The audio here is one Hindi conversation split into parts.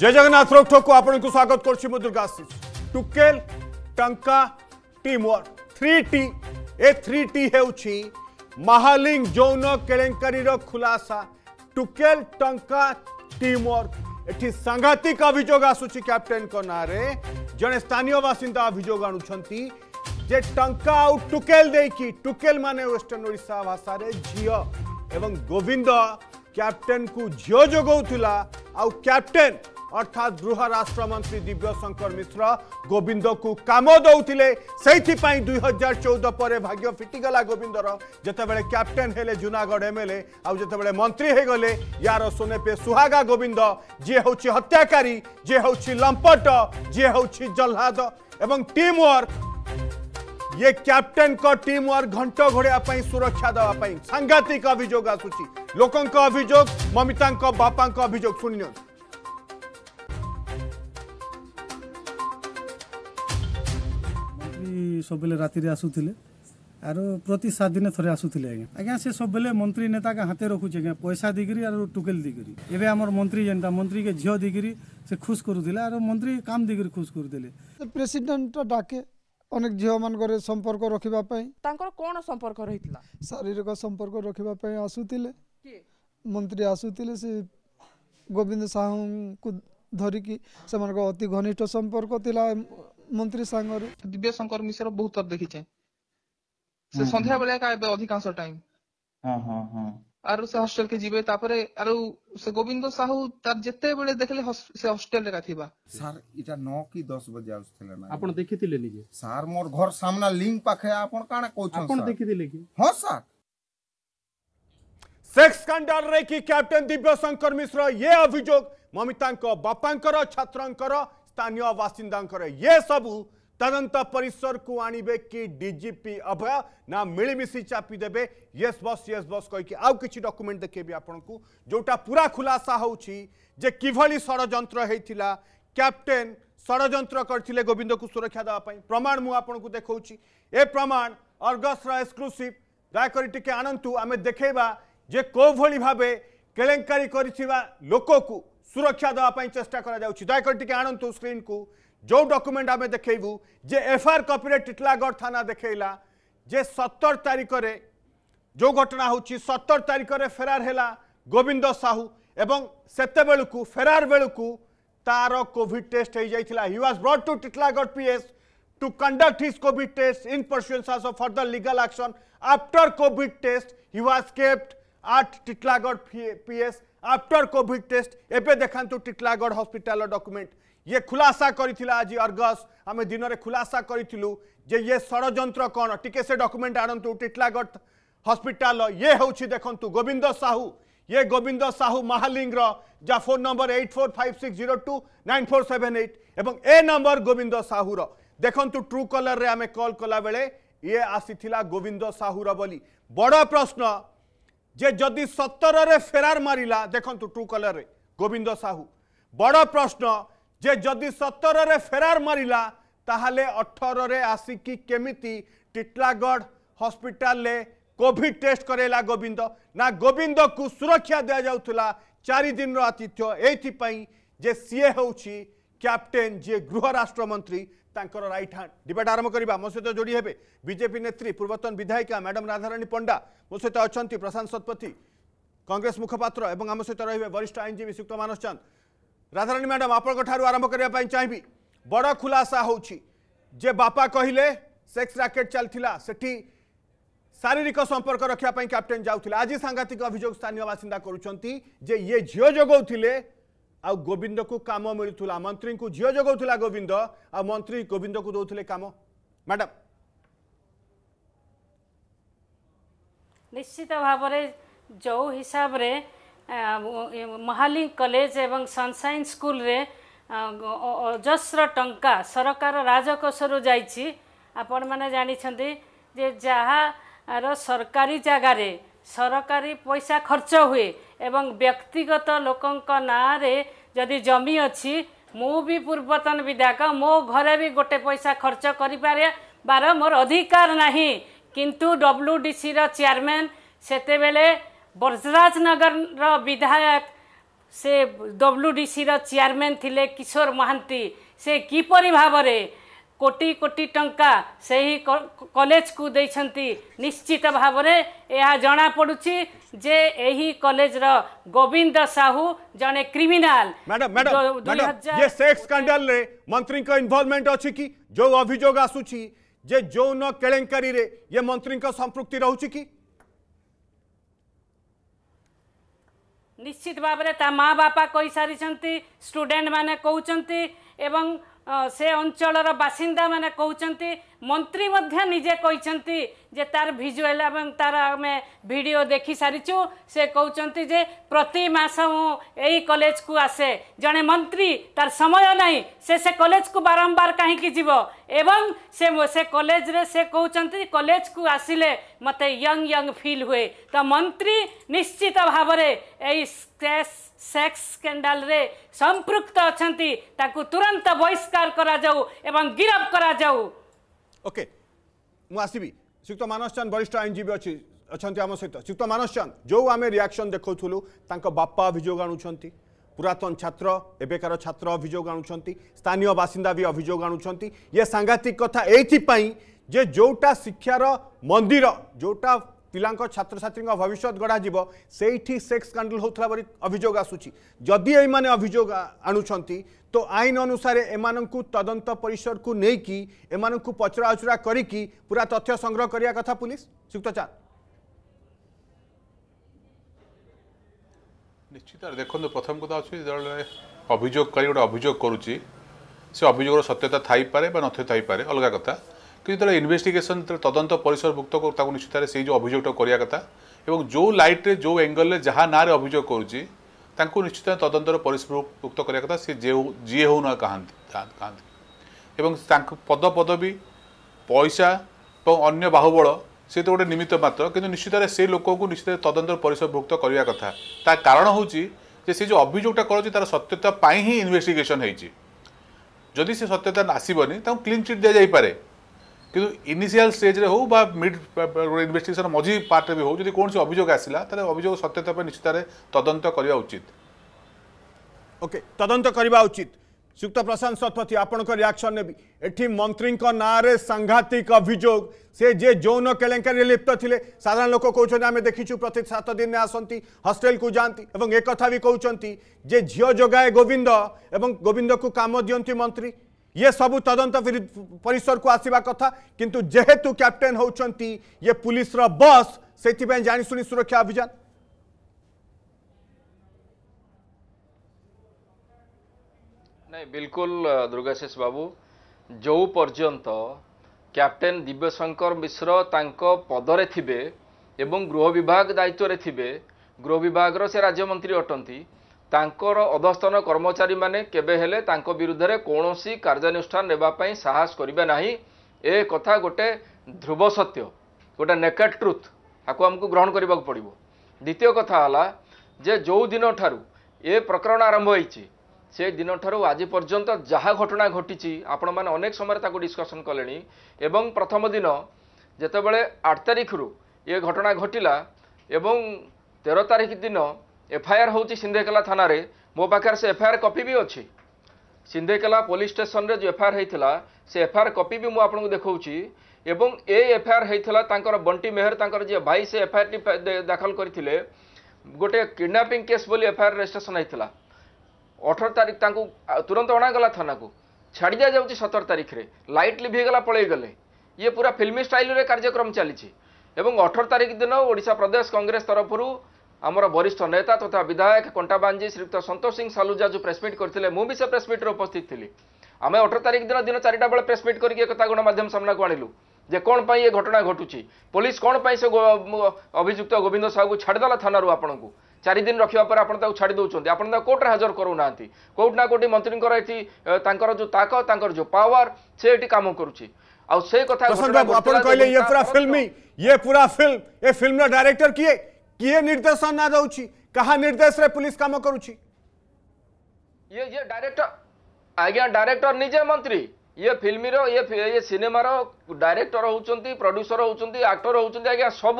जय जगन्नाथ रोक ठोक को स्वागत कर दुर्गाशीष टुकेल टंका टीम वर्क थ्री टी ए थ्री टी हो महालिंग जौन केलेंकारी खुलासा टुकेल टंका टीम वर्क ये सांघातिक अभोग आसूरी कैप्टेन ना जड़े स्थानीय बासीदा अभोग आणुंट जे टंका आ टुकेल टुकेल माने वेस्टर्न ओडा भाषा झील एवं गोविंद कैप्टेन को झील जगह आउ कैप्टेन अर्थात गृह राष्ट्रमंत्री दिव्यशंकर मिश्र गोविंद को कम दौले से दुई हजार चौदह पर भाग्य फिटिगला गोविंदर जोबले captain Junagadh M L A आते मंत्री होगले यार सोनेपे सुहागा गोविंद जी हूँ हत्याकारी जी हूँ लंपट जी हूँ जल्लाद एवं टीम वर्क ये कैप्टेन का टीम वर्क घंट घोड़ा सुरक्षा देवाई सांघातिक अभोग आसूँ लोकों अभोग ममिता बापा अभोग शुणी ବି ସବୁବେଳେ ରାତିରେ ଆସୁଥିଲେ ଆରୁ ପ୍ରତି ସାତ ଦିନେ ଥରେ ଆସୁଥିଲେ ଆଜ୍ଞା ଆଜ୍ଞା ସେ ସବୁବେଳେ ମନ୍ତ୍ରୀ ନେତାକେ ହାତେ ରଖୁଛି ଆଜ୍ଞା ପଇସା ଦେଇକିରି ଆରୁ ଟୁକେଲ ଦେଇକିରି ଏବେ ଆମର ମନ୍ତ୍ରୀ ଯେନ୍ତା ମନ୍ତ୍ରୀକେ ଝିଅ ଦେଇକିରି ସେ ଖୁସ୍ କରୁଥିଲେ ଆରୁ ମନ୍ତ୍ରୀ କାମ ଦେଇକିରି ଖୁସ୍ କରୁଥିଲେ ପ୍ରେସିଡେଣ୍ଟ ଡାକେ ଅନେକ ଝିଅମାନଙ୍କରେ ସମ୍ପର୍କ ରଖିବା ପାଇଁ ତାଙ୍କର କ'ଣ ସମ୍ପର୍କ ରହିଥିଲା ଶାରୀରିକ ସମ୍ପର୍କ ରଖିବା ପାଇଁ ଆସୁଥିଲେ ମନ୍ତ୍ରୀ ଆସୁଥିଲେ ସେ ଗୋବିନ୍ଦ ସାହୁଙ୍କୁ ଧରିକି ସେମାନଙ୍କ ଅତି ଘନିଷ୍ଠ ସମ୍ପର୍କ ଥିଲା ମନ୍ତ୍ରୀ ସାଙ୍ଗରେ ଦିବ୍ୟ ଶଙ୍କର ମିଶ୍ର ବହୁତ ଥର ଦେଖିଛେ ସେ ସନ୍ଧ୍ୟା ବେଳେ ଏକା ଏବେ ଅଧିକାଂଶ ଟାଇମ ଆରୁ ସେ ହଷ୍ଟେଲ କେ ଯିବେ ତାପରେ ଆରୁ ସେ ଗୋବିନ୍ଦ ସାହୁ ତାର ଯେତେବେଳେ ଦେଖିଲେ ସେ ହଷ୍ଟେଲ ରେ ଥିବା ସାର୍ ଇଟା 9 କି 10 ବଜେ ଆସୁଥିଲେ ନା ଆପଣ ଦେଖିଥିଲେ ନିଜେ ସାର୍ ମୋର ଘର ସାମ୍ନା ଲିଙ୍କ ପାଖେ ଆପଣ କାଣା କହୁଛନ୍ତି ଆପଣ ଦେଖିଥିଲେ କି ହଁ ସାର୍ ସେକ୍ସ ସ୍କାଣ୍ଡାଲରେ କି କ୍ୟାପ୍ଟେନ୍ ଦିବ୍ୟଶଙ୍କର ମିଶ୍ର ଏ ଅଭିଯୋଗ ମମିତାଙ୍କ ବାପାଙ୍କର ଛାତ୍ରଙ୍କର स्थानीय बासिंदा ये सब तदंत परिसर को आणवे कि डीजीपी अभय ना मिलमिशी चापी देबे यस बस यस बस कहीकि आउ कि डॉक्यूमेंट देखेबी आपन जोटा पूरा खुलासा हो कि षड़ होता कैप्टेन षड़ करते गोविंद को सुरक्षा देवाई प्रमाण मुझे देखा ए प्रमाण अर्गस एक्सक्लूसीव दयाक आनतु आम देखा जे कौ भाव के लोक को सुरक्षा देवाई चेस्टा कर दयाकु स्क्रीन को जो डक्यूमेंट आम देखू जे एफआईआर कपिरे टीटलागढ़ थाना देखला जे सतर तारीख में जो घटना हूँ सतर तारीख में फेरार है गोविंद साहू एवं सेत बेलू फेरार बेलू तार कोड टेस्ट होता he was brought to Titlagarh PS to conduct his code test in pursuance further legal action after code test he was kept at Titlagod PS after COVID test एबे देखांतु Titlagod हस्पिटाल document. ये खुलासा करिथिला आज अर्गस दिन में खुलासा करूँ जे ये षडयंत्र कोन टिके से डॉक्यूमेंट आनंतु टिटलागढ़ हॉस्पिटल ये हूँ देखंतु गोविंद साहू ये गोविंद साहू महालिंग जा phone number eight four four five six zero two nine 8456029478 एवं ए नंबर गोविंद साहूर रो देखंतु ट्रू कॉलर रे आमे कॉल कला बेले ये आसीथिला गोविंद साहूर बोली बड़ प्रश्न ଯେ ଯଦି ସତରରେ ଫେରାର ମାରିଲା ଦେଖନ୍ତୁ ଟ୍ରୁ କଲରରେ ଗୋବିନ୍ଦ ସାହୁ ବଡ଼ ପ୍ରଶ୍ନ ଯେ ଯଦି ସତରରେ ଫେରାର ମାରିଲା ତାହେଲେ ଅଠରରେ ଆସିକି କେମିତି ଟିଟଲାଗଡ଼ ହସ୍ପିଟାଲରେ କୋଭିଡ଼ ଟେଷ୍ଟ କରାଇଲା ଗୋବିନ୍ଦ ନା ଗୋବିନ୍ଦକୁ ସୁରକ୍ଷା ଦିଆଯାଉଥିଲା ଚାରିଦିନର ଆତିଥ୍ୟ ଏଇଥିପାଇଁ ଯେ ସିଏ ହେଉଛି କ୍ୟାପ୍ଟେନ୍ ଯିଏ ଗୃହ ରାଷ୍ଟ୍ରମନ୍ତ୍ରୀ रईट हाँ डिबेट आरंभ करवा मो सहित जोड़ी हे बीजेपी नेत्री पूर्वतन विधायिका मैडम राधाराणी पंडा मो सहित अच्छा प्रशांत शतपथी कंग्रेस मुखपात्र आम सहित रे है वरिष्ठ आईनजीवी सुक्त मानस चंद राधाराणी मैडम आप आरंभ करने चाहिए बड़ खुलासा हो बापा कहले सेक्स राकेट चलता से शारीरिक संपर्क रखापी कैप्टेन जाऊ आज सांघातिक अभोग स्थानीय बासीदा करे झी जगौते ଆଉ ଗୋବିନ୍ଦକୁ କାମ ମିଳୁଥିଲା ମନ୍ତ୍ରୀଙ୍କୁ ଝିଅ ଯୋଗାଉଥିଲା ଗୋବିନ୍ଦ ଆଉ ମନ୍ତ୍ରୀ ଗୋବିନ୍ଦକୁ ଦେଉଥିଲେ କାମ ମ୍ୟାଡ଼ାମ୍ ନିଶ୍ଚିତ ଭାବରେ ଯେଉଁ ହିସାବରେ ମହାଲି କଲେଜ ଏବଂ ସନ୍ସାଇନ୍ ସ୍କୁଲରେ ଅଜସ୍ର ଟଙ୍କା ସରକାର ରାଜକୋଷରୁ ଯାଇଛି ଆପଣମାନେ ଜାଣିଛନ୍ତି ଯେ ଯାହାର ସରକାରୀ ଜାଗାରେ ସରକାରୀ ପଇସା ଖର୍ଚ୍ଚ ହୁଏ ଏବଂ ବ୍ୟକ୍ତିଗତ ଲୋକଙ୍କ ନାଁରେ ଯଦି ଜମି ଅଛି ମୁଁ ବି ପୂର୍ବତନ ବିଧାୟକ ମୋ ଘରେ ବି ଗୋଟେ ପଇସା ଖର୍ଚ୍ଚ କରିପାରିବାର ମୋର ଅଧିକାର ନାହିଁ କିନ୍ତୁ ଡବ୍ଲୁ ଡି ସିର ଚେୟାରମ୍ୟାନ୍ ସେତେବେଳେ ବ୍ରଜରାଜନଗରର ବିଧାୟକ ସେ ଡବ୍ଲୁ ଡି ସିର ଚେୟାରମ୍ୟାନ୍ ଥିଲେ କିଶୋର ମହାନ୍ତି ସେ କିପରି ଭାବରେ कोटी कोटी टंका से ही कॉलेज को देती निश्चित भाव में यह जनापड़ी जे यही कॉलेज रो गोविंद साहू जने क्रिमिनल मैडम मैडम ये सेक्स स्कैंडल रे मंत्री का इन्वॉल्वमेंट अच्छी कि जो अभियोग आसुची जे जो न केलेंकारी रे ये मंत्री का संपृक्ति रहुची कि निश्चित भाव में ता माँ बापा कही सारी स्टूडेंट मैंने कहते एवं ସେ ଅଞ୍ଚଳର ବାସିନ୍ଦାମାନେ କହୁଛନ୍ତି ମନ୍ତ୍ରୀ ମଧ୍ୟ ନିଜେ କହିଛନ୍ତି ଯେ ତାର ଭିଜୁଆଲ୍ ଏବଂ ତାର ଆମେ ଭିଡ଼ିଓ ଦେଖିସାରିଛୁ ସେ କହୁଛନ୍ତି ଯେ ପ୍ରତି ମାସ ମୁଁ ଏଇ କଲେଜକୁ ଆସେ ଜଣେ ମନ୍ତ୍ରୀ ତାର ସମୟ ନାହିଁ ସେ ସେ କଲେଜକୁ ବାରମ୍ବାର କାହିଁକି ଯିବ ଏବଂ ସେ ସେ କଲେଜରେ ସେ କହୁଛନ୍ତି କଲେଜକୁ ଆସିଲେ ମୋତେ ୟଙ୍ଗ ୟଙ୍ଗ ଫିଲ୍ ହୁଏ ତ ମନ୍ତ୍ରୀ ନିଶ୍ଚିତ ଭାବରେ ଏଇ সেক্স স্ক্যান্ডালরে সম্পৃক্ত অনেক তাকে তুরন্ত বহিষ্কার করা যাও এবং গিরফ করা যাও ওকে মু আসবি শ্রীযুক্ত মানস চান্দ বরিষ্ঠ আইনজীবী অছি অনেক আমার সহ শ্রীযুক্ত মানস চান্দ যে আমি রিয়াকশন দেখাউলু তাঁর বাপা অভিযোগ আনুচার পুরাতন ছাত্র এবেকার ছাত্র অভিযোগ আনুচার স্থানীয় বাসিন্দা বি অভিযোগ আনুচার ইয়ে সাংঘাতিক কথা এইপাই যে যেটা শিক্ষার মন্দির যেটা ପିଲାଙ୍କ ଛାତ୍ରଛାତ୍ରୀଙ୍କ ଭବିଷ୍ୟତ ଗଢ଼ାଯିବ ସେଇଠି ସେକ୍ସ ସ୍କାଣ୍ଡାଲ ହେଉଥିଲା ବୋଲି ଅଭିଯୋଗ ଆସୁଛି ଯଦି ଏଇମାନେ ଅଭିଯୋଗ ଆଣୁଛନ୍ତି ତ ଆଇନ ଅନୁସାରେ ଏମାନଙ୍କୁ ତଦନ୍ତ ପରିସରକୁ ନେଇକି ଏମାନଙ୍କୁ ପଚରାଉଚରା କରିକି ପୁରା ତଥ୍ୟ ସଂଗ୍ରହ କରିବା କଥା ପୁଲିସ ଶ୍ରୀଯୁକ୍ତ ଚାନ୍ଦ ନିଶ୍ଚିତ ଦେଖନ୍ତୁ ପ୍ରଥମ କଥା ଅଛି ଯେତେବେଳେ ଅଭିଯୋଗକାରୀ ଗୋଟେ ଅଭିଯୋଗ କରୁଛି ସେ ଅଭିଯୋଗର ସତ୍ୟତା ଥାଇପାରେ ବା ନଥାଇପାରେ ଅଲଗା କଥା কিন্তু যেতবে ইনভেস্টিগেসন যেতবে তদন্ত পরিসরভুক্ত তাকে নিশ্চিত সেই যে অভিযোগটা করা কথা এবং যে লাইট্রে যে এঙ্গলরে যা নাঁরে অভিযোগ করুছি ତାଙ୍କୁ ନିଶ୍ଚିତ ତଦନ୍ତର ପରିସରଭୁକ୍ତ କରିବା କଥା ସେ ଯେ ଯିଏ ହେଉ ନା କାହାନ୍ତି କାହାନ୍ତି ଏବଂ ତାଙ୍କ ପଦ ପଦବୀ ପଇସା ଏବଂ ଅନ୍ୟ ବାହୁବଳ ସେ ତ ଗୋଟେ ନିମିତ୍ତ ମାତ୍ର କିନ୍ତୁ ନିଶ୍ଚିତରେ ସେ ଲୋକକୁ ନିଶ୍ଚିତ ତଦନ୍ତର ପରିସରଭୁକ୍ତ କରିବା କଥା ତା କାରଣ ହେଉଛି ଯେ ସେ ଯେଉଁ ଅଭିଯୋଗଟା କରୁଛି ତା'ର ସତ୍ୟତା ପାଇଁ ହିଁ ଇନଭେଷ୍ଟିଗେସନ୍ ହେଇଛି ଯଦି ସେ ସତ୍ୟତା ଆସିବନି ତାଙ୍କୁ କ୍ଲିନ୍ ଚିଟ୍ ଦିଆଯାଇପାରେ কিন্তু ইনিশিয়াল স্টেজ্রে হোক বা মিড ইনভেস্টিগেশন মঝি পার্টরে বি হোক যদি কোণী অভিযোগ আসিলা তাহলে অভিযোগ সত্যতা পাই নিশ্চিত তদন্ত করা উচিত ওকে তদন্ত করা উচিত যুক্ত প্রশান্ত শতপথী আপনার রিয়াকশন নেবি এটি মন্ত্রী নাঁরে সাংঘাতিক অভিযোগ সে যে যৌন কেলেঙ্কারি লিপ্ত লে সাধারণ লোক কৌন আমি দেখিছু প্রত্যেক সাত দিনে আসতে হস্টেল কু যাতে এবং একথা বি কৌন যে ঝিও যোগায় গোবিন্দ এবং গোবিন্দকু কাম দিকে মন্ত্রী ये सब तदंत परिसर को आसवा कथा किंतु जेहेतु कैप्टेन होती ये पुलिस बस से जाशु सुरक्षा अभियान नहीं बिल्कुल दुर्गाशेष बाबू जो पर्यंत कैप्टेन दिव्यशंकर मिश्र ତାଙ୍କ ପଦରେ ଥିବେ ଏବଂ ଗୃହ ବିଭାଗ ଦାୟିତ୍ୱରେ ଥିବେ ଗୃହ ବିଭାଗର ସେ ରାଜ୍ୟମନ୍ତ୍ରୀ ତାଙ୍କର ଅଧସ୍ତନ କର୍ମଚାରୀମାନେ କେବେ ହେଲେ ତାଙ୍କ ବିରୁଦ୍ଧରେ କୌଣସି କାର୍ଯ୍ୟାନୁଷ୍ଠାନ ନେବା ପାଇଁ ସାହସ କରିବେ ନାହିଁ ଏ କଥା ଗୋଟେ ଧ୍ରୁବ ସତ୍ୟ ଗୋଟେ ନେକେଟ୍ ଟ୍ରୁଥ୍ ତାକୁ ଆମକୁ ଗ୍ରହଣ କରିବାକୁ ପଡ଼ିବ ଦ୍ୱିତୀୟ କଥା ହେଲା ଯେ ଯେଉଁ ଦିନଠାରୁ ଏ ପ୍ରକରଣ ଆରମ୍ଭ ହୋଇଛି ସେ ଦିନଠାରୁ ଆଜି ପର୍ଯ୍ୟନ୍ତ ଯାହା ଘଟଣା ଘଟିଛି ଆପଣମାନେ ଅନେକ ସମୟରେ ତାକୁ ଡିସ୍କସନ୍ କଲେଣି ଏବଂ ପ୍ରଥମ ଦିନ ଯେତେବେଳେ ଆଠ ତାରିଖରୁ ଏ ଘଟଣା ଘଟିଲା ଏବଂ ତେର ତାରିଖ ଦିନ ଏଫ୍ଆଇଆର୍ ହେଉଛି ସିନ୍ଧେକେଲା ଥାନାରେ ମୋ ପାଖରେ ସେ ଏଫ୍ଆଇଆର୍ କପି ବି ଅଛି ସିନ୍ଧେକେଲା ପୋଲିସ୍ ଷ୍ଟେସନରେ ଯେଉଁ ଏଫ୍ଆଇଆର୍ ହୋଇଥିଲା ସେ ଏଫ୍ଆଇଆର୍ କପି ବି ମୁଁ ଆପଣଙ୍କୁ ଦେଖାଉଛି ଏବଂ ଏ ଏଫ୍ଆଇଆର୍ ହୋଇଥିଲା ତାଙ୍କର ବଣ୍ଟି ମେହର ତାଙ୍କର ଯିଏ ଭାଇ ସେ ଏଫ୍ଆଇଆର୍ଟି ଦାଖଲ କରିଥିଲେ ଗୋଟିଏ କିଡ଼୍ନାପିଂ କେସ୍ ବୋଲି ଏଫ୍ଆଇଆର୍ ରେଜିଷ୍ଟ୍ରେସନ୍ ହୋଇଥିଲା ଅଠର ତାରିଖ ତାଙ୍କୁ ତୁରନ୍ତ ଅଣାଗଲା ଥାନାକୁ ଛାଡ଼ି ଦିଆଯାଉଛି ସତର ତାରିଖରେ ଲାଇଟ୍ ଲିଭ୍ ହୋଇଗଲା ପଳାଇଗଲେ ଇଏ ପୁରା ଫିଲ୍ମି ଷ୍ଟାଇଲରେ କାର୍ଯ୍ୟକ୍ରମ ଚାଲିଛି ଏବଂ ଅଠର ତାରିଖ ଦିନ ଓଡ଼ିଶା ପ୍ରଦେଶ କଂଗ୍ରେସ ତରଫରୁ ଆମର ବରିଷ୍ଠ ନେତା ତଥା ବିଧାୟକ କଣ୍ଟାବାଞ୍ଜି ଶ୍ରୀଯୁକ୍ତ ସନ୍ତୋଷ ସିଂ ସାଲୁଜା ଯେଉଁ ପ୍ରେସମିଟ୍ କରିଥିଲେ ମୁଁ ବି ସେ ପ୍ରେସମିଟ୍ରେ ଉପସ୍ଥିତ ଥିଲି ଆମେ ଅଠର ତାରିଖ ଦିନ ଦିନ ଚାରିଟା ବେଳେ ପ୍ରେସମିଟ୍ କରିକି ଏକଥା ଗଣମାଧ୍ୟମ ସାମ୍ନାକୁ ଆଣିଲୁ ଯେ କ'ଣ ପାଇଁ ଏ ଘଟଣା ଘଟୁଛି ପୋଲିସ କ'ଣ ପାଇଁ ସେ ଅଭିଯୁକ୍ତ ଗୋବିନ୍ଦ ସାହୁକୁ ଛାଡ଼ିଦେଲା ଥାନାରୁ ଆପଣଙ୍କୁ ଚାରି ଦିନ ରଖିବା ପରେ ଆପଣ ତାକୁ ଛାଡ଼ି ଦେଉଛନ୍ତି ଆପଣ ତାକୁ କୋର୍ଟରେ ହାଜର କରୁନାହାନ୍ତି କୋଉଠି ନା କୋଉଠି ମନ୍ତ୍ରୀଙ୍କର ଏଠି ତାଙ୍କର ଯେଉଁ ତାକ ତାଙ୍କର ଯେଉଁ ପାୱାର ସେ ଏଠି କାମ କରୁଛି ଆଉ ସେ କଥା ଆପଣ କହିଲେ ଇଏ ପୁରା ଫିଲ୍ମ ଇଏ ପୁରା ଫିଲ୍ମ ଏ ଫିଲ୍ମର ଡାଇରେକ୍ଟର କିଏ किए निर्देशना दौर क्या निर्देश रे पुलिस कम कर डायरेक्टर आज्ञा डायरेक्टर निजे मंत्री ये फिल्मी रो, ये ये सिनेमार डायरेक्टर होउचंती प्रोड्यूसर होउचंती आक्टर होउचंती आज्ञा सब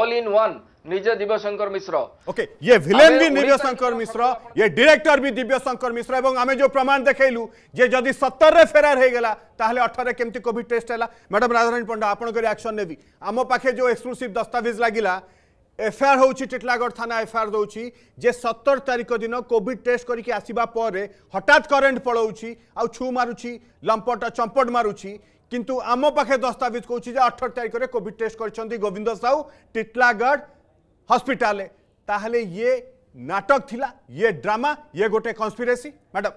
ऑल इन वन निजे दिव्यशंकर मिश्र ओके ये विलेन भी दिव्यशंकर मिश्र ये डायरेक्टर भी दिव्यशंकर मिश्र एवं आम जो प्रमाण देखैलु जे जदि सत्तर में फेरार हे गेला ताहले 18 रे कोविड टेस्ट है मैडम राधारानी पंडा आपन के रिएक्शन नेबी आम पाखे जो एक्सक्लूसिव दस्तावेज लागिला এফআইআর হচ্ছে টিটলাগড় থানা এফআইআর দৌছি যে সতর তারিখ দিন কোভিড টেস্ট করিকি আসবা পরে হঠাৎ করেন্ট পলাউছি আউ ছু মারুছি লম্পট চম্পট মারুছি কিন্তু আম পাখে দস্তাবিজ কৌছি যে অঠর তারিখে কোভিড টেস্ট করছেন গোবিন্দ সাউ টিটলাগড় হসপিটালে তাহলে ইয়ে নাটক থিলা ইয়ে ড্রামা ইয়ে গোটে কনস্পিরেসি ম্যাডাম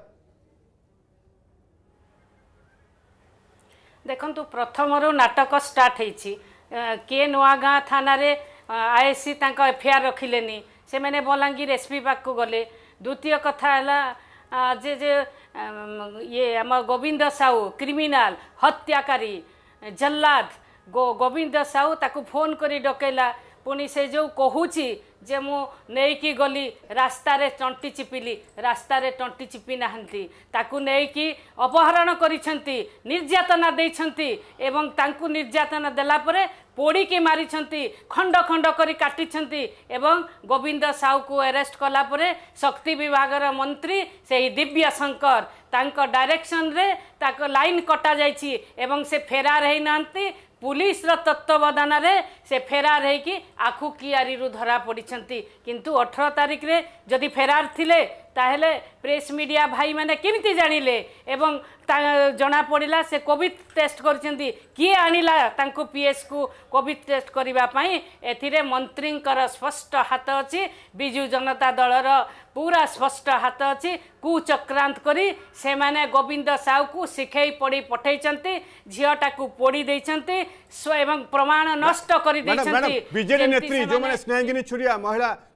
দেখন্তু প্রথমরু নাটক স্টার্ট হয়েছি কে নোয়াগাঁ থানারে আইএসি তাঁক এফআইআর রখিলে সে বলাঙ্গীর এসপি পাখু গলে দ্বিতীয় কথা হল যে যে ইয়ে আমার গোবিন্দ সাউ ক্রিমিনাল হত্যাকারী জল্লাদ গোবিন্দ সাউ তাকে ফোন করে ডকেলা ପୁଣି ସେ ଯେଉଁ କହୁଛି ଯେ ମୁଁ ନେଇକି ଗଲି ରାସ୍ତାରେ ତଣ୍ଟି ଚିପିଲି ରାସ୍ତାରେ ତଣ୍ଟି ଚିପି ନାହାନ୍ତି ତାକୁ ନେଇକି ଅପହରଣ କରିଛନ୍ତି ନିର୍ଯାତନା ଦେଇଛନ୍ତି ଏବଂ ତାଙ୍କୁ ନିର୍ଯାତନା ଦେଲା ପରେ ପୋଡ଼ିକି ମାରିଛନ୍ତି ଖଣ୍ଡ ଖଣ୍ଡ କରି କାଟିଛନ୍ତି ଏବଂ ଗୋବିନ୍ଦ ସାହୁକୁ ଆରେଷ୍ଟ କଲା ପରେ ଶକ୍ତି ବିଭାଗର ମନ୍ତ୍ରୀ ସେହି ଦିବ୍ୟା ଶଙ୍କର ତାଙ୍କ ଡାଇରେକ୍ସନରେ ତାଙ୍କ ଲାଇନ୍ କଟାଯାଇଛି ଏବଂ ସେ ଫେରାର ହେଇନାହାନ୍ତି পুলিশর তত্ত্বাবধানে সে ফেরার হয়েকি আখু কিয়ারি ধরা পড়ছেন কিন্তু অঠর তারিখে যদি ফেরার লে তাহলে প্রেস মিডিয়া ভাই মানে কমিটি জাঁলে এবং ଜଣା ପଡ଼ିଲା ସେ କୋଭିଡ଼ ଟେଷ୍ଟ କରିଛନ୍ତି କିଏ ଆଣିଲା ତାଙ୍କୁ ପିଏସ୍କୁ କୋଭିଡ଼ ଟେଷ୍ଟ କରିବା ପାଇଁ ଏଥିରେ ମନ୍ତ୍ରୀଙ୍କର ସ୍ପଷ୍ଟ ହାତ ଅଛି ବିଜୁ ଜନତା ଦଳର ପୁରା ସ୍ପଷ୍ଟ ହାତ ଅଛି କୁଚକ୍ରାନ୍ତ କରି ସେମାନେ ଗୋବିନ୍ଦ ସାହୁକୁ ଶିଖେଇ ପଡ଼ି ପଠେଇଛନ୍ତି ଝିଅଟାକୁ ପୋଡ଼ି ଦେଇଛନ୍ତି ଏବଂ ପ୍ରମାଣ ନଷ୍ଟ କରିଦେଇଛନ୍ତି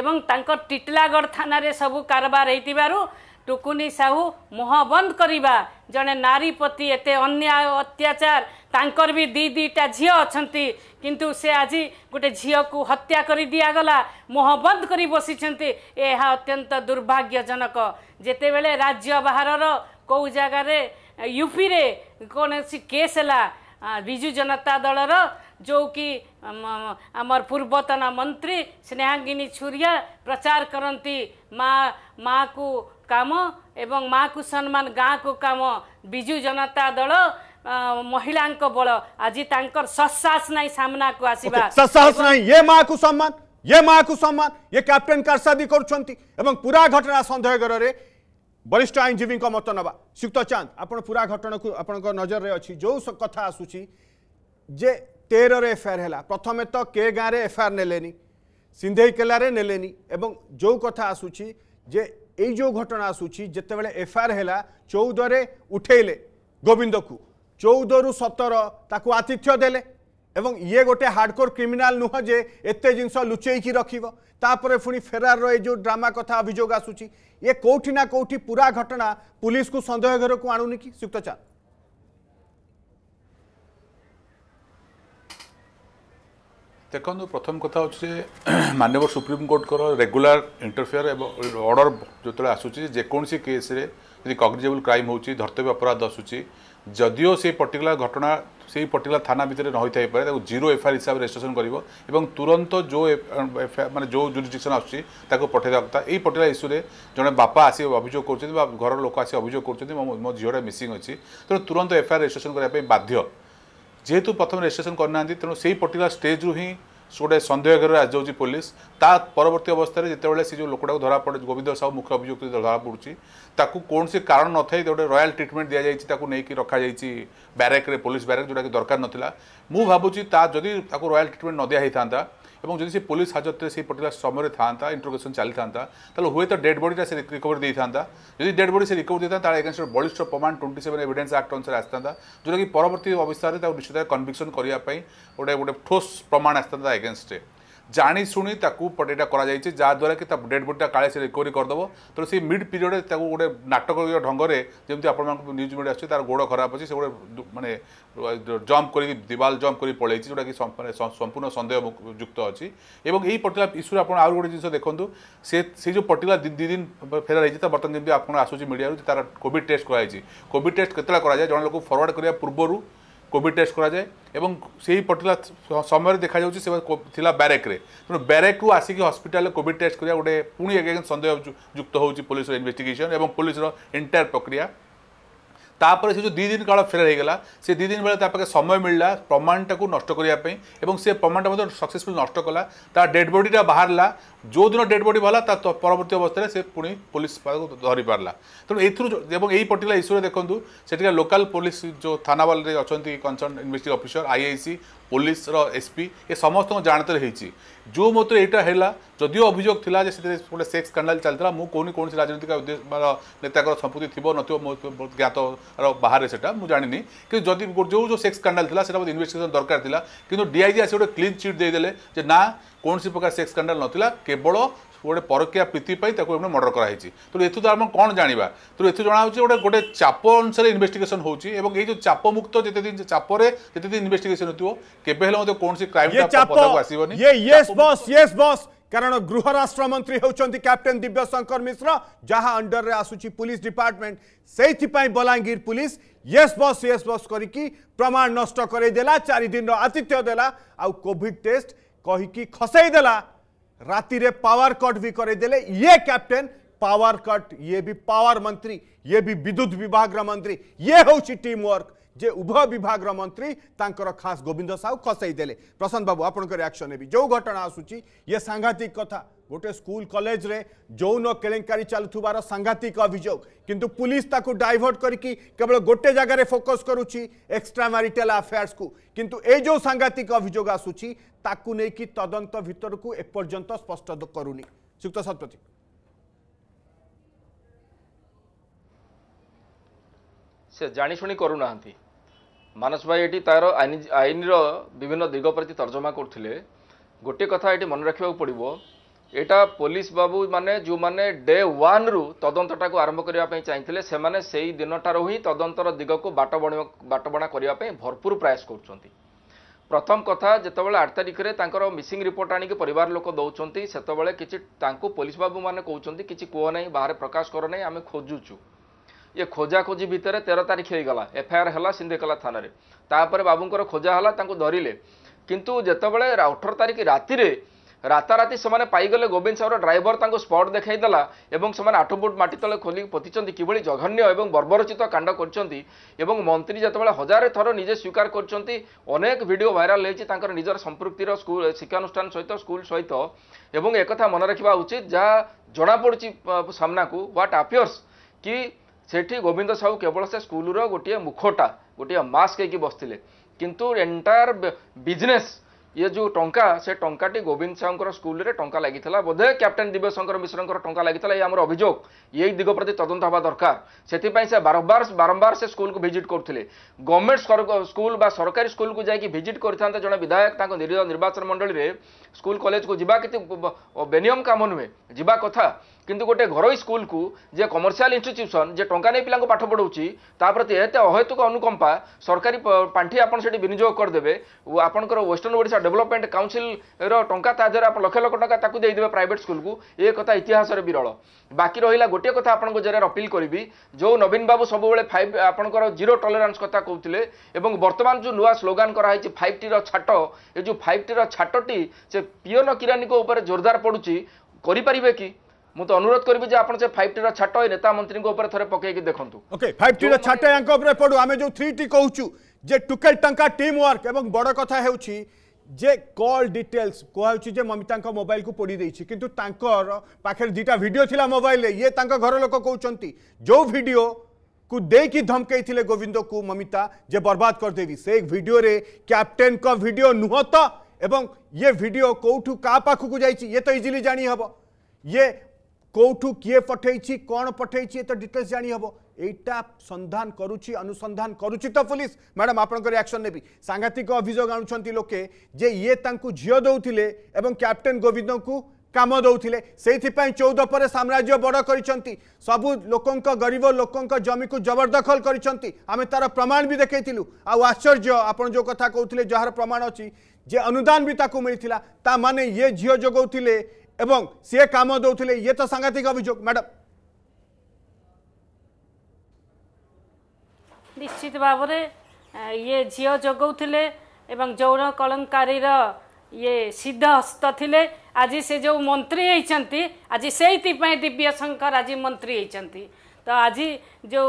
ଏବଂ ତାଙ୍କ ଟିଟଲାଗଡ଼ ଥାନାରେ ସବୁ କାରବାର ହେଇଥିବାରୁ ଟୁକୁନି ସାହୁ ମୁହଁ ବନ୍ଦ କରିବା ଜଣେ ନାରୀ ପ୍ରତି ଏତେ ଅନ୍ୟାୟ ଅତ୍ୟାଚାର ତାଙ୍କର ବି ଦୁଇ ଦୁଇଟା ଝିଅ ଅଛନ୍ତି କିନ୍ତୁ ସେ ଆଜି ଗୋଟେ ଝିଅକୁ ହତ୍ୟା କରି ଦିଆଗଲା ମୁହଁ ବନ୍ଦ କରି ବସିଛନ୍ତି ଏହା ଅତ୍ୟନ୍ତ ଦୁର୍ଭାଗ୍ୟଜନକ ଯେତେବେଳେ ରାଜ୍ୟ ବାହାରର କେଉଁ ଜାଗାରେ ୟୁପିରେ କୌଣସି କେସ୍ ହେଲା ବିଜୁ ଜନତା ଦଳର जो कि आमर पूर्वतन मंत्री स्नेहांगिनी छुरिया प्रचार करती माँ माँ को काम एवं माँ को सम्मान गाँ को काम विजु जनता दल महिलाଙ୍କ ବଳ ଆଜି ତାଙ୍କର ସସାହସ ନାହିଁ ସାମ୍ନାକୁ ଆସିବା ସସାହସ ନାହିଁ ଏ ମାଆକୁ ସମ୍ମାନ ଏ ମାଆକୁ ସମ୍ମାନ ଏ କ୍ୟାପ୍ଟେନ କାରସାଦି କରୁଛନ୍ତି ଏବଂ ପୁରା ଘଟଣା ସନ୍ଦେହଗରରେ ବରିଷ୍ଠ ଆଇନଜୀବୀଙ୍କ ମତ ନେବା ଶ୍ରୀଯୁକ୍ତ ଚାନ୍ଦ ଆପଣ ପୁରା ଘଟଣାକୁ ଆପଣଙ୍କ ନଜରରେ ଅଛି ଯେଉଁ କଥା ଆସୁଛି ଯେ তেরের এফআইআর হল প্রথমে তো কে গাঁরে এফআইআর নেলেনি সিন্ধেইকেলার নেলেনি এবং যে কথা আসুচি যে এই যে ঘটনা আসুচি যেতবে এফআইআর হল চৌদরে উঠেইলে গোবিন্দকু চৌদরু সতর তাকে আতিথ্য দেলে এবং ইয়ে গোটে হার্ডকোর ক্রিমিনাল নুহ যে এতে জিনিস লুচেইকি রখিব তাপরে পুঁ ফেরার এই যে ড্রামা কথা অভিযোগ আসুচি ইয়ে কোটি না কোটি পুরা ঘটনা পুলিশকে সন্দেহ ঘরক আনুনি কি সুক্ত চাঁদ ଦେଖନ୍ତୁ ପ୍ରଥମ କଥା ହେଉଛି ମାନ୍ୟବର ସୁପ୍ରିମକୋର୍ଟଙ୍କର ରେଗୁଲାର ଇଣ୍ଟରଫିୟର ଏବଂ ଅର୍ଡ଼ର ଯେତେବେଳେ ଆସୁଛି ଯେକୌଣସି କେସ୍ରେ ଯଦି କଗ୍ନିଜେବୁଲ କ୍ରାଇମ୍ ହେଉଛି ଧର୍ତ୍ତବ୍ୟ ଅପରାଧ ଆସୁଛି ଯଦିଓ ସେଇ ପର୍ଟିକୁଲାର ଘଟଣା ସେଇ ପର୍ଟିକୁଲାର ଥାନା ଭିତରେ ନ ହୋଇଥାଇପାରେ ତାକୁ ଜିରୋ ଏଫଆଇଆର ହିସାବରେ ରେଜିଷ୍ଟ୍ରେସନ କରିବ ଏବଂ ତୁରନ୍ତ ଯେଉଁ ମାନେ ଯେଉଁ ଜୁରିଡିକ୍ସନ୍ ଆସୁଛି ତାକୁ ପଠାଇବା କଥା ଏଇ ପର୍ଟିକୁଲାର ଇସ୍ୟୁରେ ଜଣେ ବାପା ଆସି ଅଭିଯୋଗ କରୁଛନ୍ତି ବା ଘରର ଲୋକ ଆସି ଅଭିଯୋଗ କରୁଛନ୍ତି ମୋ ମୋ ଝିଅଟା ମିସିଂ ଅଛି ତେଣୁ ତୁରନ୍ତ ଏଫଆଇଆର ରେଜିଷ୍ଟ୍ରେସନ କରିବା ପାଇଁ ବାଧ୍ୟ जेहेतु प्रथम रेजिट्रेसन करना तेणु से ही पर्टिकुला स्टेज रू गोटे सन्देह घर आज पुलिस ता परवर्त अवस्था जितेबाला से जो लोकटा को धरा पड़े गोविंद साहू मुख्य अभियुक्त धरा पड़ी कौन से कारण न थे गोटे रयाल ट्रिटमेंट दि जाए नहीं रखा जाइए ब्यारेक्रे पुलिस ब्यारेक् जोटा कि दरकार ना मुझुच्ची जदि रयाल ट्रिटमेंट न दिया এবং যদি সে পুলিশ হাজতে সেই পর্টিকুলার সময়ে থাকে ইন্ট্রোগেসন চাল থাকা তাহলে হুয়ে তো ডেড বডিটা সে রিকভারি দিয়ে থাকা যদি ডেড বডি সে রিকভারি দিয়ে তাহলে এগেনস্ট বলিষ্ঠ প্রমাণ টোয়েন্টি সেভেন এভিডেন্স আক্ট অনুসারে আসতা যেটা কি পরবর্তী অবস্থায় তাকে নিশ্চিত কনভিকশন করা গোটে গোটে ঠোস প্রমাণ আসতা ଏଗେନଷ୍ଟରେ ଜାଣିଶୁଣି ତାକୁ ପଟେଟା କରାଯାଇଛି ଯାହାଦ୍ୱାରା କି ତା ଡେଡ୍ ବଡିଟା କାଳେ ସେ ରିକଭରି କରିଦେବ ତେଣୁ ସେଇ ମିଡ୍ ପିରିୟଡ଼ରେ ତାକୁ ଗୋଟେ ନାଟକୀୟ ଢଙ୍ଗରେ ଯେମିତି ଆପଣମାନଙ୍କୁ ନ୍ୟୁଜ୍ ମିଡ଼ିଆ ଆସୁଛି ତାର ଗୋଡ଼ ଖରାପ ଅଛି ସେ ଗୋଟେ ମାନେ ଜମ୍ପ କରିକି ଦିୱାଲ ଜମ୍ପ କରି ପଳେଇଛି ଯେଉଁଟାକି ମାନେ ସମ୍ପୂର୍ଣ୍ଣ ସନ୍ଦେହ ଯୁକ୍ତ ଅଛି ଏବଂ ଏହି ପର୍ଟିକୁଲାର ଇସ୍ୟୁରେ ଆପଣ ଆଉ ଗୋଟେ ଜିନିଷ ଦେଖନ୍ତୁ ସେ ସେ ଯେଉଁ ପର୍ଟିକୁଲାର ଦୁଇ ଦିନ ଫେରାର ହେଇଛି ତା ବର୍ତ୍ତମାନ ଯେମିତି ଆପଣ ଆସୁଛି ମିଡ଼ିଆରୁ ତାର କୋଭିଡ଼ ଟେଷ୍ଟ କରାଯାଇଛି କୋଭିଡ଼ ଟେଷ୍ଟ କେତେବେଳେ କରାଯାଏ ଜଣେ ଲୋକକୁ ଫରୱାର୍ଡ଼ କରିବା ପୂର୍ବରୁ କୋଭିଡ଼ ଟେଷ୍ଟ କରାଯାଏ ଏବଂ ସେହି ପଟିଲା ସମୟରେ ଦେଖାଯାଉଛି ସେ ଥିଲା ବ୍ୟାରେକ୍ରେ ତେଣୁ ବ୍ୟାରେକ୍ରୁ ଆସିକି ହସ୍ପିଟାଲରେ କୋଭିଡ଼ ଟେଷ୍ଟ କରିବା ଗୋଟେ ପୁଣି ଏଗେନ୍ ସନ୍ଦେହ ଯୁକ୍ତ ହେଉଛି ପୋଲିସର ଇନ୍ଭେଷ୍ଟିଗେସନ୍ ଏବଂ ପୋଲିସର ଏଣ୍ଟାୟାର ପ୍ରକ୍ରିୟା ତାପରେ ସେ ଯେଉଁ ଦୁଇ ଦିନ କାଳ ଫେରାର ହୋଇଗଲା ସେ ଦୁଇ ଦିନ ବେଳେ ତା ପାଖେ ସମୟ ମିଳିଲା ପ୍ରମାଣଟାକୁ ନଷ୍ଟ କରିବା ପାଇଁ ଏବଂ ସେ ପ୍ରମାଣଟା ମଧ୍ୟ ସକ୍ସେସଫୁଲି ନଷ୍ଟ କଲା ତା ଡେଡ୍ ବଡ଼ିଟା ବାହାରିଲା ଯେଉଁଦିନ ଡେଡ୍ ବଡ଼ି ବାହାରିଲା ତା ପରବର୍ତ୍ତୀ ଅବସ୍ଥାରେ ସେ ପୁଣି ପୋଲିସ ପାଖକୁ ଧରିପାରିଲା ତେଣୁ ଏଥିରୁ ଏବଂ ଏଇ ପର୍ଟିକୁଲାର ଇସ୍ୟୁରେ ଦେଖନ୍ତୁ ସେଠିକା ଲୋକାଲ ପୋଲିସ ଯେଉଁ ଥାନାବାଲାରେ ଅଛନ୍ତି କନସର୍ନ ଇନଭେଷ୍ଟିଂ ଅଫିସର ଆଇଆଇସି ପୋଲିସର ଏସ୍ପି ଏ ସମସ୍ତଙ୍କ ଜାଣତରେ ହେଇଛି ଯେଉଁ ମାତ୍ର ଏଇଟା ହେଲା ଯଦିଓ ଅଭିଯୋଗ ଥିଲା ଯେ ସେଥିରେ ଗୋଟେ ସେକ୍ସ ସ୍କାଣ୍ଡାଲ ଚାଲିଥିଲା ମୁଁ କୌଣସି କୌଣସି ରାଜନୈତିକ ନେତାଙ୍କର ସମ୍ପୃକ୍ତି ଥିବ ନଥିବ ଜ୍ଞାତ ବାହାରେ ସେଟା ମୁଁ ଜାଣିନି କିନ୍ତୁ ଯଦି ଯେଉଁ ଯେଉଁ ସେକ୍ସ ସ୍କାଣ୍ଡାଲ ଥିଲା ସେଟା ମୋତେ ଇନଭେଷ୍ଟିଗେସନ୍ ଦରକାର ଥିଲା କିନ୍ତୁ ଡିଆଇଜି ଆସି ଗୋଟେ କ୍ଲିନ୍ ଚିଟ୍ ଦେଇଦେଲେ ଯେ ନା କୌଣସି ପ୍ରକାର ସେକ୍ସ ସ୍କାଣ୍ଡାଲ ନଥିଲା କେବଳ ଗୋଟେ ପରକୀୟା ପ୍ରୀତି ପାଇଁ ତାକୁ ଏମାନେ ମର୍ଡ଼ର କରାହେଇଛି ତେଣୁ ଏଥିରୁ ଆମେ କ'ଣ ଜାଣିବା ତେଣୁ ଏଥିରୁ ଜଣାହେଉଛି ଗୋଟେ ଗୋଟେ ଚାପ ଅନୁସାରେ ଇନଭେଷ୍ଟିଗେସନ୍ ହେଉଛି ଏବଂ ଏଇ ଯେଉଁ ଚାପମୁକ୍ତ ଯେତେ ଦିନ ଚାପରେ ଯେତେ ଦିନ ଇନଭେଷ୍ଟିଗେସନ୍ ହେଉଥିବ କେବେ ହେଲେ ମଧ୍ୟ କୌଣସି କ୍ରାଇମ୍ ପଦାକୁ ଆସିବନି कारण गृह राष्ट्र मंत्री होती कैप्टेन दिव्यशंकर मिश्र जहाँ अंडर में आसूँ पुलिस डिपार्टमेंट से बलांगीर पुलिस ये बस ये बस कर प्रमाण नष्ट करदेला चारिदिन आतिथ्य देला आउ टेस्ट कहीकि खसईदेला राति पावर कट भी करदे ये कैप्टेन पावर कट ये भी पावर मंत्री ये भी विद्युत विभाग मंत्री ये हूँ टीम वर्क जे उभय विभाग मंत्री खास गोविंद साहू खसईदे प्रशांत बाबू आप रियाक्शन जो घटना आसूची ये सांघातिक कथा गोटे स्कूल कॉलेज रे जौन के चलुवार सांघातिक अभोग कि पुलिस ताको डाइवर्ट करवल गोटे जगह फोकस करुच्ची एक्सट्रा मारिटाल आफेयर्स को किंतु ये जो सांघातिक अभोग आसूरी तदंत भर को एपर्तंत स्पष्ट करूनी सुक्त सतपथी से जाणिशु करूना ମାନସ ଭାଇ ଏଠି ତାର ଆଇନ ଆଇନର ବିଭିନ୍ନ ଦିଗ ପ୍ରତି ତର୍ଜମା କରୁଥିଲେ ଗୋଟିଏ କଥା ଏଠି ମନେ ରଖିବାକୁ ପଡ଼ିବ ଏଇଟା ପୋଲିସ ବାବୁ ମାନେ ଯେଉଁମାନେ ଡେ ୱାନ୍ରୁ ତଦନ୍ତଟାକୁ ଆରମ୍ଭ କରିବା ପାଇଁ ଚାହିଁଥିଲେ ସେମାନେ ସେଇ ଦିନଠାରୁ ହିଁ ତଦନ୍ତର ଦିଗକୁ ବାଟ ବାଟବଣା କରିବା ପାଇଁ ଭରପୁର ପ୍ରୟାସ କରୁଛନ୍ତି ପ୍ରଥମ କଥା ଯେତେବେଳେ ଆଠ ତାରିଖରେ ତାଙ୍କର ମିସିଂ ରିପୋର୍ଟ ଆଣିକି ପରିବାର ଲୋକ ଦେଉଛନ୍ତି ସେତେବେଳେ କିଛି ତାଙ୍କୁ ପୋଲିସ ବାବୁମାନେ କହୁଛନ୍ତି କିଛି କୁହ ନାହିଁ ବାହାରେ ପ୍ରକାଶ କର ନାହିଁ ଆମେ ଖୋଜୁଛୁ ଇଏ ଖୋଜାଖୋଜି ଭିତରେ ତେର ତାରିଖ ହେଇଗଲା ଏଫଆଇଆର୍ ହେଲା ସିନ୍ଦେକଲା ଥାନାରେ ତାପରେ ବାବୁଙ୍କର ଖୋଜା ହେଲା ତାଙ୍କୁ ଧରିଲେ କିନ୍ତୁ ଯେତେବେଳେ ଅଠର ତାରିଖ ରାତିରେ ରାତାରାତି ସେମାନେ ପାଇଗଲେ ଗୋବିନ୍ଦ ସାହୁର ଡ୍ରାଇଭର ତାଙ୍କୁ ସ୍ପଟ୍ ଦେଖାଇଦେଲା ଏବଂ ସେମାନେ ଆଠ ଫୁଟ ମାଟି ତଳେ ଖୋଲି ପୋତିଛନ୍ତି କିଭଳି ଜଘନ୍ୟ ଏବଂ ବର୍ବରଚିତ କାଣ୍ଡ କରିଛନ୍ତି ଏବଂ ମନ୍ତ୍ରୀ ଯେତେବେଳେ ହଜାରେ ଥର ନିଜେ ସ୍ୱୀକାର କରିଛନ୍ତି ଅନେକ ଭିଡ଼ିଓ ଭାଇରାଲ ହେଇଛି ତାଙ୍କର ନିଜର ସମ୍ପୃକ୍ତିର ସ୍କୁଲ ଶିକ୍ଷାନୁଷ୍ଠାନ ସହିତ ସ୍କୁଲ ସହିତ ଏବଂ ଏକଥା ମନେ ରଖିବା ଉଚିତ ଯାହା ଜଣାପଡ଼ୁଛି ସାମ୍ନାକୁ ହ୍ୱାଟ୍ ଆଫିୟର୍ସ କି ସେଠି ଗୋବିନ୍ଦ ସାହୁ କେବଳ ସେ ସ୍କୁଲର ଗୋଟିଏ ମୁଖଟା ଗୋଟିଏ ମାସ୍କ ହେଇକି ବସିଥିଲେ କିନ୍ତୁ ଏଣ୍ଟାୟାର ବିଜନେସ୍ ଇଏ ଯେଉଁ ଟଙ୍କା ସେ ଟଙ୍କାଟି ଗୋବିନ୍ଦ ସାହୁଙ୍କର ସ୍କୁଲରେ ଟଙ୍କା ଲାଗିଥିଲା ବୋଧେ କ୍ୟାପ୍ଟେନ୍ ଦିବ୍ୟଶଙ୍କର ମିଶ୍ରଙ୍କର ଟଙ୍କା ଲାଗିଥିଲା ଏଇ ଆମର ଅଭିଯୋଗ ଏଇ ଦିଗ ପ୍ରତି ତଦନ୍ତ ହେବା ଦରକାର ସେଥିପାଇଁ ସେ ବାରମ୍ବାର ବାରମ୍ବାର ସେ ସ୍କୁଲକୁ ଭିଜିଟ୍ କରୁଥିଲେ ଗଭର୍ଣ୍ଣମେଣ୍ଟ ସ୍କୁଲ ବା ସରକାରୀ ସ୍କୁଲକୁ ଯାଇକି ଭିଜିଟ୍ କରିଥାନ୍ତେ ଜଣେ ବିଧାୟକ ତାଙ୍କ ନିର୍ବାଚନ ମଣ୍ଡଳୀରେ ସ୍କୁଲ କଲେଜକୁ ଯିବା କେତେ ବେନିୟମ କାମ ନୁହେଁ ଯିବା କଥା କିନ୍ତୁ ଗୋଟେ ଘରୋଇ ସ୍କୁଲକୁ ଯେ କମର୍ସିଆଲ ଇନଷ୍ଟିଚ୍ୟୁସନ୍ ଯେ ଟଙ୍କା ନେଇ ପିଲାଙ୍କୁ ପାଠ ପଢ଼ାଉଛି ତା ପ୍ରତି ଏତେ ଅହେତୁକ ଅନୁକମ୍ପା ସରକାରୀ ପାଣ୍ଠି ଆପଣ ସେଠି ବିନିଯୋଗ କରିଦେବେ ଆପଣଙ୍କର ୱେଷ୍ଟର୍ଣ୍ଣ ଓଡ଼ିଶା ଡେଭଲପମେଣ୍ଟ କାଉନସିଲର ଟଙ୍କା ତା ଦେହରେ ଆପଣ ଲକ୍ଷ ଲକ୍ଷ ଟଙ୍କା ତାକୁ ଦେଇଦେବେ ପ୍ରାଇଭେଟ୍ ସ୍କୁଲକୁ ଏ କଥା ଇତିହାସରେ ବିରଳ ବାକି ରହିଲା ଗୋଟିଏ କଥା ଆପଣଙ୍କ ଜରିଆରେ ଅପିଲ କରିବି ଯେଉଁ ନବୀନ ବାବୁ ସବୁବେଳେ ଫାଇଭ୍ ଆପଣଙ୍କର ଜିରୋ ଟଲରାନ୍ସ କଥା କହୁଥିଲେ ଏବଂ ବର୍ତ୍ତମାନ ଯେଉଁ ନୂଆ ସ୍ଲୋଗାନ କରାହେଇଛି ଫାଇଭ୍ ଟିର ଛାଟ ଏ ଯେଉଁ ଫାଇଭ୍ ଟିର ଛାଟଟି ସେ ପିଅନ କିରାନୀଙ୍କ ଉପରେ ଜୋରଦାର ପଡ଼ୁଛି କରିପାରିବେ କି मुझे अनुरोध करबी जे आपन जे टी रा छाटो नेता मंत्री को ऊपर थरे ओके 5 टी रा छाटो यांक ऊपर जो थ्री टी कौ जे टुकेल टंका टीम वर्क एवं बड़ कथा हेउची जे कॉल डिटेल्स कहउची ममिता मोबाइल को पडी देछि किंतु तांकर पाखर दिटा मोबाइल ये घर लोक कौन जो भिड को दे कि थिले गोविंद को ममिता जे बर्बाद करदेवी से एक वीडियो रे कैप्टन नुहत एवं ये भिड कोठु का पाखु ये तो इजिली जाणी हबो ये কোঠু কি পঠাইছি কোণ পঠাইছি এত ডিটেলস জানি হব এইটা সন্ধান করুছি অনুসন্ধান করুছি তো পুলিশ ম্যাডাম আপনার রিয়াকশন নেবি সাংঘাতিক অভিযোগ আনুচার লোকে যে ইয়ে তাঁকু ঝিও দৌলে এবং ক্যাপ্টেন গোবিন্দকু কাম দৌলে সেইপাই চৌদ পরে সাম্রাজ্য বড় করেছেন সবু লোক গরিব লোক জমি কু জবরদখল করেছেন আমি তার প্রমাণ বি দেখাইলু আশ্চর্য আপনার যে কথা কৌলে যার প্রমাণ অছি যে অনুদান বি তাকে মিলি তা মানে ইয়ে ঝিও যোগাউলে ଏବଂ ସିଏ କାମ ଦେଉଥିଲେ ଇଏ ତ ସାଙ୍ଘାତିକ ଅଭିଯୋଗ ମ୍ୟାଡମ୍ ନିଶ୍ଚିତ ଭାବରେ ଇଏ ଝିଅ ଯୋଗାଉଥିଲେ ଏବଂ ଯୌନ କଳଙ୍କାରୀର ଇଏ ସିଦ୍ଧ ହସ୍ତ ଥିଲେ ଆଜି ସେ ଯେଉଁ ମନ୍ତ୍ରୀ ହେଇଛନ୍ତି ଆଜି ସେଇଥିପାଇଁ ଦିବ୍ୟଶଙ୍କର ଆଜି ମନ୍ତ୍ରୀ ହେଇଛନ୍ତି ତ ଆଜି ଯେଉଁ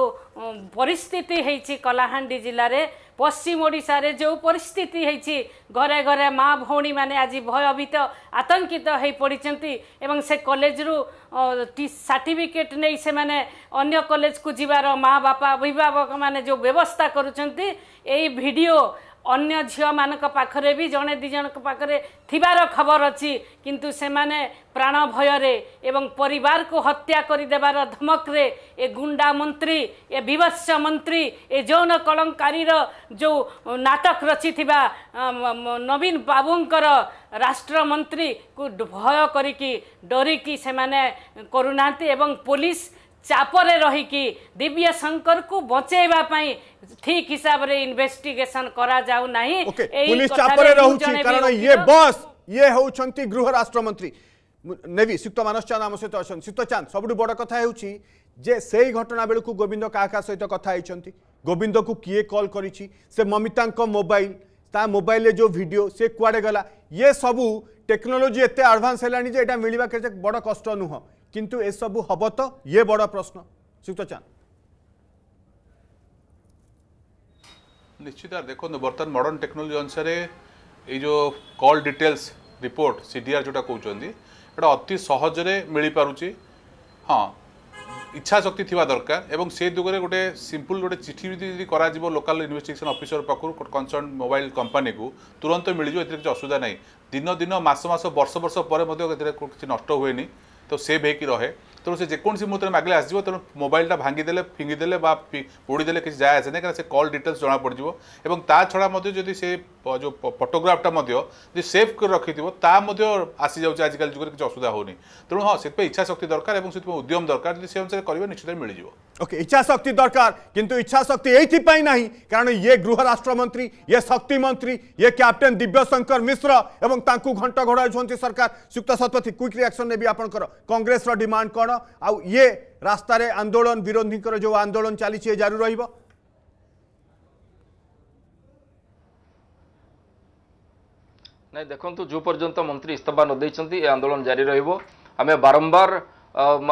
ପରିସ୍ଥିତି ହେଇଛି କଳାହାଣ୍ଡି ଜିଲ୍ଲାରେ ପଶ୍ଚିମ ଓଡ଼ିଶାରେ ଯେଉଁ ପରିସ୍ଥିତି ହୋଇଛି ଘରେ ଘରେ ମାଆ ଭଉଣୀମାନେ ଆଜି ଭୟଭୀତ ଆତଙ୍କିତ ହୋଇ ପଡ଼ିଛନ୍ତି ଏବଂ ସେ କଲେଜରୁ ସାର୍ଟିଫିକେଟ୍ ନେଇ ସେମାନେ ଅନ୍ୟ କଲେଜକୁ ଯିବାର ମାଆ ବାପା ଅଭିଭାବକମାନେ ଯେଉଁ ବ୍ୟବସ୍ଥା କରୁଛନ୍ତି ଏଇ ଭିଡ଼ିଓ ଅନ୍ୟ ଝିଅମାନଙ୍କ ପାଖରେ ବି ଜଣେ ଦୁଇ ଜଣଙ୍କ ପାଖରେ ଥିବାର ଖବର ଅଛି କିନ୍ତୁ ସେମାନେ ପ୍ରାଣ ଭୟରେ ଏବଂ ପରିବାରକୁ ହତ୍ୟା କରିଦେବାର ଧମକରେ ଏ ଗୁଣ୍ଡା ମନ୍ତ୍ରୀ ଏ ବିବତ୍ସ ମନ୍ତ୍ରୀ ଏ ଯୌନ କଳଙ୍କାରୀର ଯେଉଁ ନାଟକ ରଚିଥିବା ନବୀନ ବାବୁଙ୍କର ରାଷ୍ଟ୍ରମନ୍ତ୍ରୀକୁ ଭୟ କରିକି ଡରିକି ସେମାନେ କରୁନାହାନ୍ତି ଏବଂ ପୋଲିସ ଚାପରେ ରହିକି ଦିବ୍ୟଶଙ୍କରକୁ ବଞ୍ଚେଇବା ପାଇଁ ଠିକ ହିସାବରେ ଇନଭେଷ୍ଟିଗେସନ କରାଯାଉ ନାହିଁ ପୁଲିସ ଚାପରେ ରହୁଛି କାରଣ ଇଏ ବସ୍ ଇଏ ହେଉଛନ୍ତି ଗୃହ ରାଷ୍ଟ୍ରମନ୍ତ୍ରୀ ନେବି ସୁକ୍ତ ମାନସ ଚାନ୍ଦ ଆମ ସହିତ ଅଛନ୍ତି ସୁକ୍ତ ଚାନ୍ଦ ସବୁଠୁ ବଡ଼ କଥା ହେଉଛି ଯେ ସେଇ ଘଟଣା ବେଳକୁ ଗୋବିନ୍ଦ କାହା କାହା ସହିତ କଥା ହେଇଛନ୍ତି ଗୋବିନ୍ଦକୁ କିଏ କଲ୍ କରିଛି ସେ ମମିତାଙ୍କ ମୋବାଇଲ ତା ମୋବାଇଲରେ ଯେଉଁ ଭିଡ଼ିଓ ସେ କୁଆଡ଼େ ଗଲା ଇଏ ସବୁ ଟେକ୍ନୋଲୋଜି ଏତେ ଆଡ଼ଭାନ୍ସ ହେଲାଣି ଯେ ଏଇଟା ମିଳିବା କେତେ ବଡ଼ କଷ୍ଟ ନୁହଁ কিন্তু এসবু হব তো ইয়ে বড় প্রশ্ন শ্রীযুক্ত চান নিশ্চিত আর দেখুন বর্তমান মডর্ন টেকনোলোজি অনুসারে এই যে কল ডিটেলস রিপোর্ট সিডিআর যেটা কৌন এটা অতি সহজরে মিপারুচি হ্যাঁ ইচ্ছা শক্তি থাকা দরকার এবং সেই দিগরে গোটে সিম্পল গোটে চিঠি যদি করা যাব লোকাল ইনভেস্টিগেশন অফিসর পাখ কনসর্ন মোবাইল কোম্পানিকু তুরন্ত মিলিযোগ এতে কিছু অসুবিধা নাই দিন দিন মাস মাস বর্ষ বর্ষ পরে মধ্যে এতে কিছু নষ্ট হুয়ে तो सेफ होकर रहे तेनाली मुहूर्त में मागिले आसो तेना मोबाइलटा भांगीदे फिंगीदे पोड़ीदे किसी जाए आसे ना कहीं से कल डिटेल्स जमापड़ और ता छड़ा जब से পজ ফটোগ্রাফটা মধ্যে যে সেভ কৰি ৰাখি থৈব তাৰ মধ্যে আহি যাওঁ আজি কাল যোৰ কি অসুধা হোনি তেন হহ setId পা ইচ্ছা শক্তি দরকার আৰু setId তে উদ্যোগ দরকার সেই অনুসৰি কৰিব নিশ্চয়তে মিলি যাব ওকে ইচ্ছা শক্তি দরকার কিন্তু ইচ্ছা শক্তি এইতি পই নাই কাৰণ ইয়া গৃহ ৰাষ্ট্ৰমন্ত্ৰী ই শক্তিমন্ত্ৰী ই কেপটেন দিব্য শঙ্কর मिश्रा আৰু তাকু ঘণ্টা ঘড়াইছন্তি সরকার সুক্ত সত্যপতি কুইক ৰেක්ෂন নেবি আপোনক কংগ্ৰেছৰ ডিমান্ড কৰ আৰু ইয়ে ৰাস্তারে আন্দোলন বিৰোধী কৰে যো আন্দোলন চলিছে ই জৰুৰ হৈব ନାଇଁ ଦେଖନ୍ତୁ ଯେଉଁ ପର୍ଯ୍ୟନ୍ତ ମନ୍ତ୍ରୀ ଇସ୍ତଫା ନ ଦେଇଛନ୍ତି ଏ ଆନ୍ଦୋଳନ ଜାରି ରହିବ ଆମେ ବାରମ୍ବାର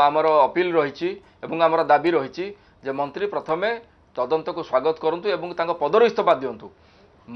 ଆମର ଅପିଲ ରହିଛି ଏବଂ ଆମର ଦାବି ରହିଛି ଯେ ମନ୍ତ୍ରୀ ପ୍ରଥମେ ତଦନ୍ତକୁ ସ୍ୱାଗତ କରନ୍ତୁ ଏବଂ ତାଙ୍କ ପଦରୁ ଇସ୍ତଫା ଦିଅନ୍ତୁ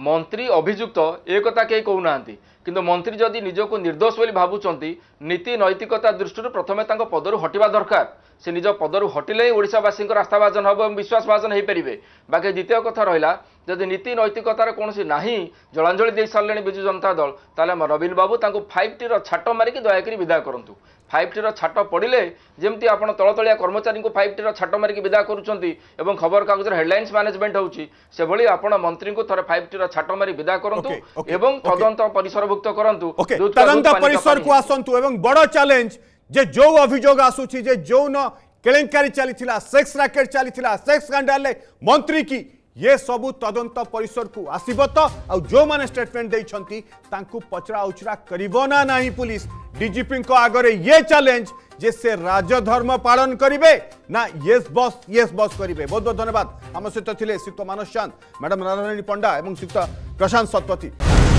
ମନ୍ତ୍ରୀ ଅଭିଯୁକ୍ତ ଏ କଥା କେହି କହୁନାହାନ୍ତି କିନ୍ତୁ ମନ୍ତ୍ରୀ ଯଦି ନିଜକୁ ନିର୍ଦ୍ଦୋଷ ବୋଲି ଭାବୁଛନ୍ତି ନୀତି ନୈତିକତା ଦୃଷ୍ଟିରୁ ପ୍ରଥମେ ତାଙ୍କ ପଦରୁ ହଟିବା ଦରକାର ସେ ନିଜ ପଦରୁ ହଟିଲେ ହିଁ ଓଡ଼ିଶାବାସୀଙ୍କର ଆସ୍ଥାଭାଜନ ହେବ ଏବଂ ବିଶ୍ୱାସଭାଜନ ହୋଇପାରିବେ ବାକି ଦ୍ୱିତୀୟ କଥା ରହିଲା ଯଦି ନୀତି ନୈତିକତାର କୌଣସି ନାହିଁ ଜଳାଞ୍ଜଳି ଦେଇସାରିଲେଣି ବିଜୁ ଜନତା ଦଳ ତାହେଲେ ଆମ ନବୀନ ବାବୁ ତାଙ୍କୁ ଫାଇଭ୍ ଟିର ଛାଟ ମାରିକି ଦୟାକରି ବିଦା କରନ୍ତୁ ফাইভ ଟିର ଛାଟ ପଡ଼ିଲେ ଯେମିତି ଆପଣ ତଳତଳିଆ କର୍ମଚାରୀଙ୍କୁ ଫାଇଭ୍ ଟିର ଛାଟ ମାରିକି ବିଦା କରୁଛନ୍ତି ଏବଂ ଖବରକାଗଜର ହେଡ୍ଲାଇନ୍ସ ମ୍ୟାନେଜମେଣ୍ଟ ହେଉଛି ସେଭଳି ଆପଣ ମନ୍ତ୍ରୀଙ୍କୁ ଥରେ ଫାଇଭ୍ ଟିର ଛାଟ ମାରି ବିଦା କରନ୍ତୁ ଏବଂ ତଦନ୍ତ ପରିସରଭୁକ୍ତ କରନ୍ତୁ ତଦନ୍ତ ପରିସରକୁ ଆସନ୍ତୁ ଏବଂ ବଡ଼ ଚ୍ୟାଲେଞ୍ଜ ଯେ ଯେଉଁ ଅଭିଯୋଗ ଆସୁଛି ଯେ ଯୌନ କେଳେଙ୍କାରୀ ଚାଲିଥିଲା ସେକ୍ସ ରାକେଟ୍ ଚାଲିଥିଲା ସେକ୍ସ ସ୍କାଣ୍ଡାଲରେ ମନ୍ତ୍ରୀ କି ये सबू तदंत परिसर को आसब तो आ जो मैंने स्टेटमेंट देखते पचरा उचरा करना ना पुलिस डीजीपी आगे ये चैलेंज जे से राजधर्म पालन करेंगे ना येस बस येस बस करेंगे बहुत बहुत धन्यवाद आम सहित थे श्रीक्त मानस चांद मैडम नारायणी पंडा और श्रीक्त प्रशांत शतपथी